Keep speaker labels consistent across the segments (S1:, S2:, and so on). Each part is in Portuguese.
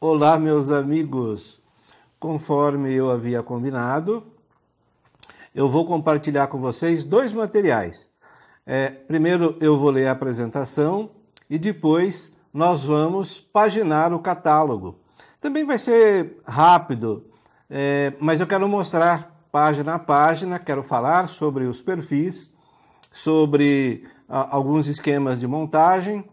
S1: Olá, meus amigos. Conforme eu havia combinado, eu vou compartilhar com vocês dois materiais. É, primeiro eu vou ler a apresentação e depois nós vamos paginar o catálogo. Também vai ser rápido, é, mas eu quero mostrar página a página, quero falar sobre os perfis, sobre a, alguns esquemas de montagem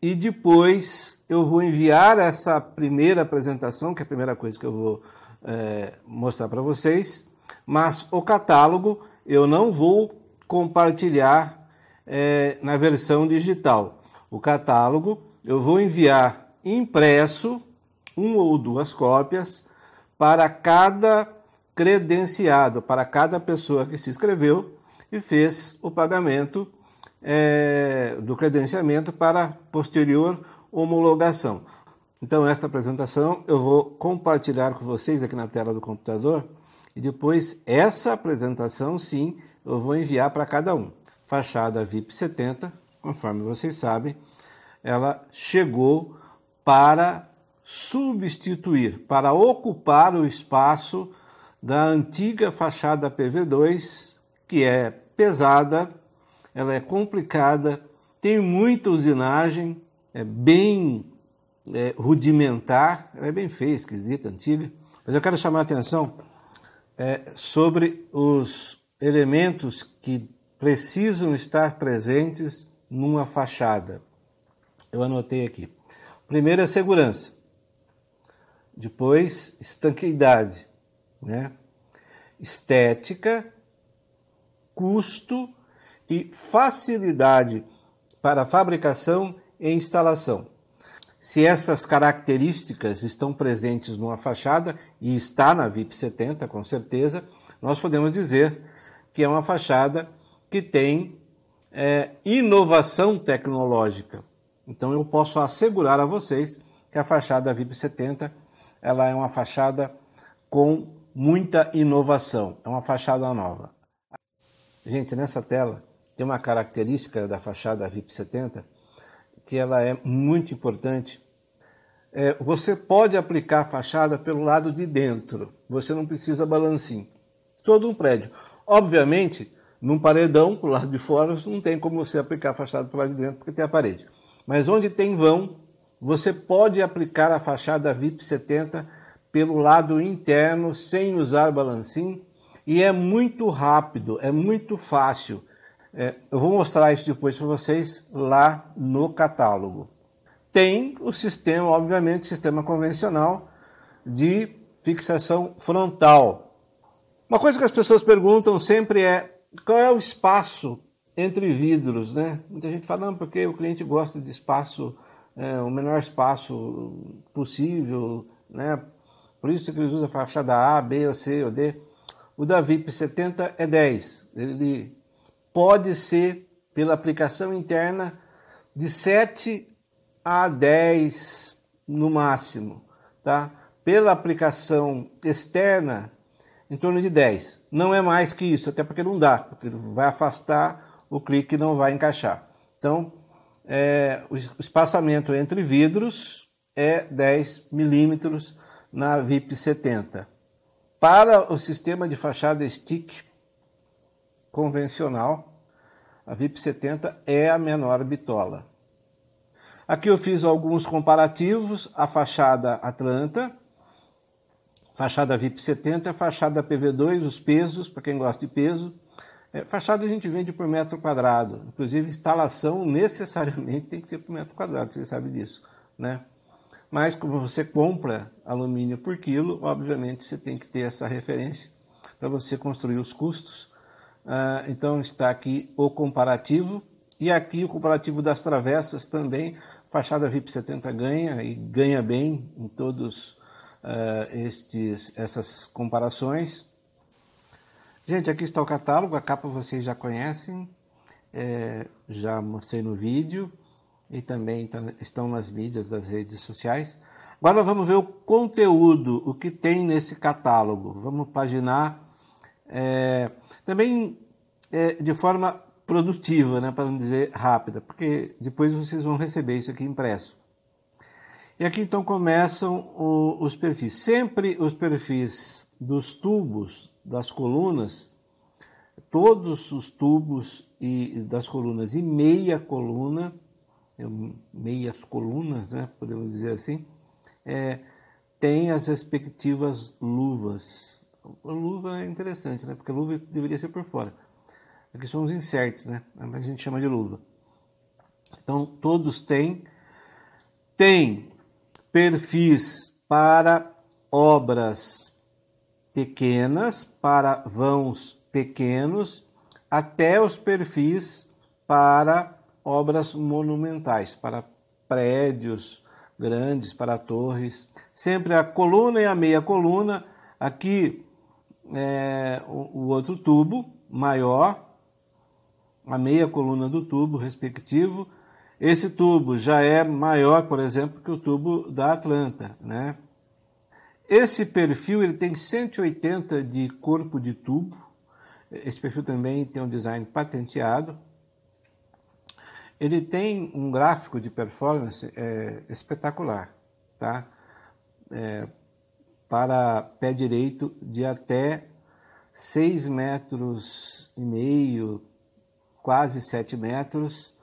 S1: e depois eu vou enviar essa primeira apresentação, que é a primeira coisa que eu vou é, mostrar para vocês, mas o catálogo eu não vou compartilhar é, na versão digital. O catálogo eu vou enviar impresso, um ou duas cópias, para cada credenciado, para cada pessoa que se inscreveu e fez o pagamento é, do credenciamento para posterior homologação. Então, esta apresentação eu vou compartilhar com vocês aqui na tela do computador e depois essa apresentação, sim, eu vou enviar para cada um. Fachada VIP 70, conforme vocês sabem, ela chegou para substituir, para ocupar o espaço da antiga fachada PV2, que é pesada, ela é complicada, tem muita usinagem, é bem é, rudimentar, ela é bem feia, esquisita, antiga. Mas eu quero chamar a atenção é, sobre os elementos que precisam estar presentes numa fachada. Eu anotei aqui. Primeiro é segurança. Depois, estanqueidade, né? estética, custo e facilidade para fabricação e instalação. Se essas características estão presentes numa fachada, e está na VIP 70 com certeza, nós podemos dizer que é uma fachada que tem é, inovação tecnológica. Então eu posso assegurar a vocês que a fachada VIP 70 ela é uma fachada com muita inovação, é uma fachada nova. Gente, nessa tela tem uma característica da fachada VIP 70 que ela é muito importante. É, você pode aplicar a fachada pelo lado de dentro, você não precisa balancim. Todo um prédio. Obviamente, num paredão, para o lado de fora, não tem como você aplicar a fachada para o lado de dentro, porque tem a parede. Mas onde tem vão, você pode aplicar a fachada VIP 70 pelo lado interno, sem usar balancim, e é muito rápido, é muito fácil. É, eu vou mostrar isso depois para vocês lá no catálogo. Tem o sistema, obviamente, sistema convencional de fixação frontal. Uma coisa que as pessoas perguntam sempre é qual é o espaço entre vidros, né? Muita gente fala, não, porque o cliente gosta de espaço, é, o menor espaço possível, né? Por isso que eles usa a fachada A, B, ou C ou D. O da VIP 70 é 10. Ele pode ser pela aplicação interna de 7 a 10 no máximo, tá? Pela aplicação externa, em torno de 10. Não é mais que isso, até porque não dá, porque vai afastar o clique não vai encaixar. Então, é, o espaçamento entre vidros é 10 milímetros na VIP 70. Para o sistema de fachada stick, convencional, a VIP 70 é a menor bitola. Aqui eu fiz alguns comparativos, a fachada Atlanta, fachada VIP 70, fachada PV2, os pesos, para quem gosta de peso. É, fachada a gente vende por metro quadrado, inclusive instalação necessariamente tem que ser por metro quadrado, você sabe disso, né? Mas como você compra alumínio por quilo, obviamente você tem que ter essa referência para você construir os custos ah, então está aqui o comparativo. E aqui o comparativo das travessas também. Fachada VIP 70 ganha e ganha bem em todos ah, estes essas comparações. Gente, aqui está o catálogo. A capa vocês já conhecem. É, já mostrei no vídeo e também tá, estão nas mídias das redes sociais. Agora vamos ver o conteúdo, o que tem nesse catálogo. Vamos paginar é, também é, de forma produtiva, né, para não dizer rápida, porque depois vocês vão receber isso aqui impresso. E aqui então começam o, os perfis. Sempre os perfis dos tubos, das colunas, todos os tubos e das colunas e meia coluna, é, meias colunas, né, podemos dizer assim, é, tem as respectivas luvas a luva é interessante, né? Porque a luva deveria ser por fora. Aqui são os inserts, né? É a gente chama de luva. Então, todos têm. Tem perfis para obras pequenas, para vãos pequenos, até os perfis para obras monumentais, para prédios grandes, para torres. Sempre a coluna e a meia coluna. Aqui é, o, o outro tubo maior, a meia coluna do tubo respectivo. Esse tubo já é maior, por exemplo, que o tubo da Atlanta, né? Esse perfil ele tem 180 de corpo de tubo. Esse perfil também tem um design patenteado. Ele tem um gráfico de performance é, espetacular, tá? É, para pé direito de até 6 metros e meio, quase 7 metros.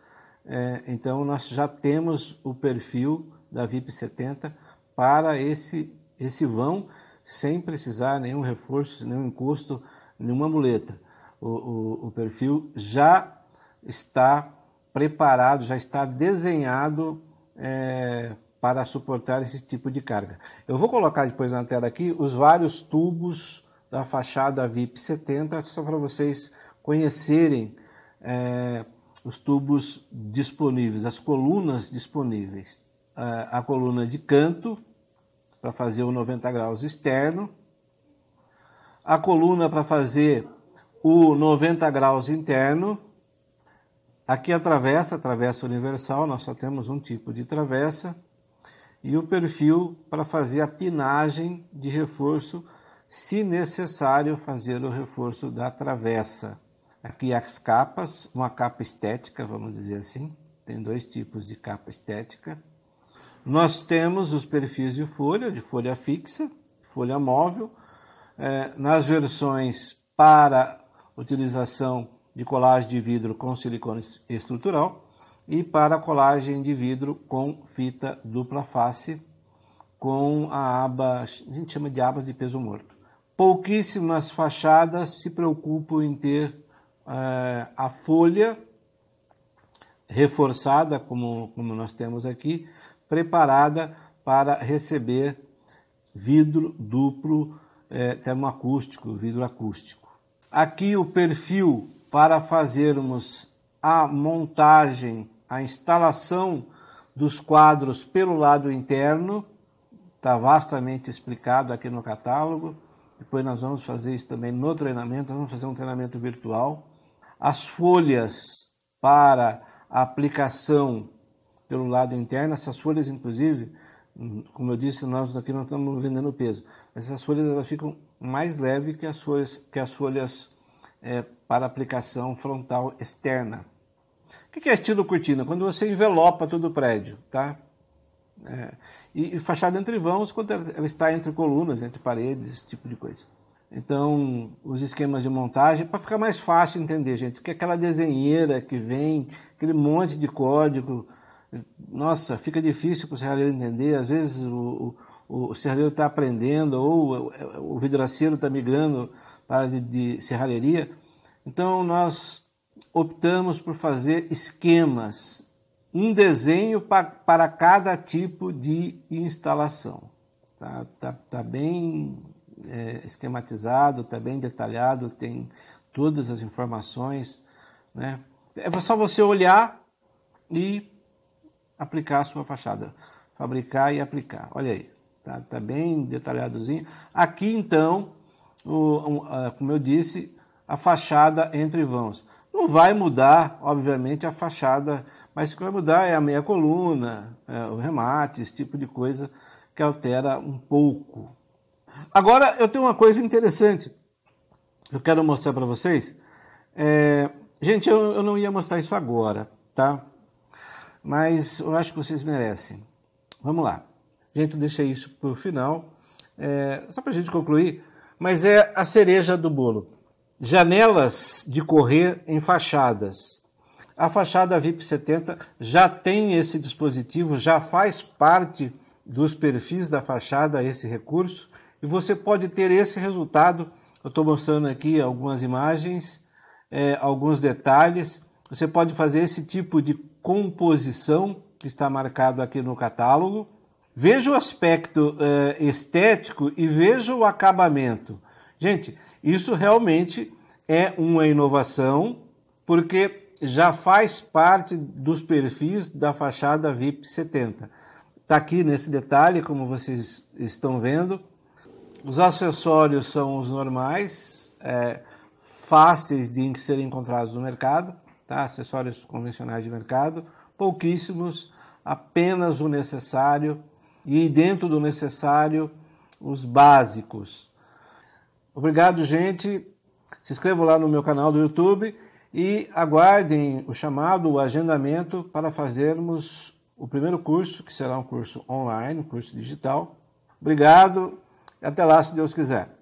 S1: É, então nós já temos o perfil da VIP 70 para esse, esse vão sem precisar nenhum reforço, nenhum encosto, nenhuma muleta. O, o, o perfil já está preparado, já está desenhado é, para suportar esse tipo de carga. Eu vou colocar depois na tela aqui os vários tubos da fachada VIP 70, só para vocês conhecerem é, os tubos disponíveis, as colunas disponíveis. A, eh, a coluna de canto, para fazer o 90 graus externo, a coluna para fazer o 90 graus interno, Aqui a travessa, a travessa universal, nós só temos um tipo de travessa e o perfil para fazer a pinagem de reforço, se necessário fazer o reforço da travessa. Aqui as capas, uma capa estética, vamos dizer assim, tem dois tipos de capa estética. Nós temos os perfis de folha, de folha fixa, folha móvel, é, nas versões para utilização de colagem de vidro com silicone estrutural e para colagem de vidro com fita dupla face com a aba, a gente chama de aba de peso morto. Pouquíssimas fachadas se preocupam em ter é, a folha reforçada, como, como nós temos aqui, preparada para receber vidro duplo é, termoacústico, vidro acústico. Aqui o perfil para fazermos a montagem a instalação dos quadros pelo lado interno, está vastamente explicado aqui no catálogo. Depois nós vamos fazer isso também no treinamento, nós vamos fazer um treinamento virtual. As folhas para a aplicação pelo lado interno, essas folhas inclusive, como eu disse, nós aqui não estamos vendendo peso, mas essas folhas elas ficam mais leves que as folhas, que as folhas é, para aplicação frontal externa. O que é estilo cortina? Quando você envelopa todo o prédio, tá? É, e, e, fachada entre vãos, quando ela está entre colunas, entre paredes, esse tipo de coisa. Então, os esquemas de montagem, para ficar mais fácil entender, gente, porque é aquela desenheira que vem, aquele monte de código, nossa, fica difícil para o serralheiro entender. Às vezes o, o, o serralheiro está aprendendo, ou o, o vidraceiro está migrando para de, de serralheria. Então, nós optamos por fazer esquemas, um desenho pa, para cada tipo de instalação. Tá, tá, tá bem é, esquematizado, tá bem detalhado, tem todas as informações. Né? É só você olhar e aplicar a sua fachada. Fabricar e aplicar. Olha aí, tá, tá bem detalhadozinho. Aqui então, o, ah, como eu disse, a fachada entre vãos. Não vai mudar, obviamente, a fachada, mas o que vai mudar é a meia coluna, é o remate, esse tipo de coisa que altera um pouco. Agora eu tenho uma coisa interessante que eu quero mostrar para vocês. É... Gente, eu, eu não ia mostrar isso agora, tá? Mas eu acho que vocês merecem. Vamos lá. Gente, eu deixei isso para o final, é... só para a gente concluir, mas é a cereja do bolo janelas de correr em fachadas. A fachada VIP 70 já tem esse dispositivo, já faz parte dos perfis da fachada esse recurso e você pode ter esse resultado. Eu estou mostrando aqui algumas imagens, é, alguns detalhes. Você pode fazer esse tipo de composição que está marcado aqui no catálogo. Veja o aspecto é, estético e veja o acabamento. Gente, isso realmente é uma inovação, porque já faz parte dos perfis da fachada VIP 70. Está aqui nesse detalhe, como vocês estão vendo. Os acessórios são os normais, é, fáceis de serem encontrados no mercado, tá? acessórios convencionais de mercado, pouquíssimos, apenas o necessário e dentro do necessário os básicos. Obrigado, gente. Se inscrevam lá no meu canal do YouTube e aguardem o chamado, o agendamento para fazermos o primeiro curso, que será um curso online, um curso digital. Obrigado. e Até lá, se Deus quiser.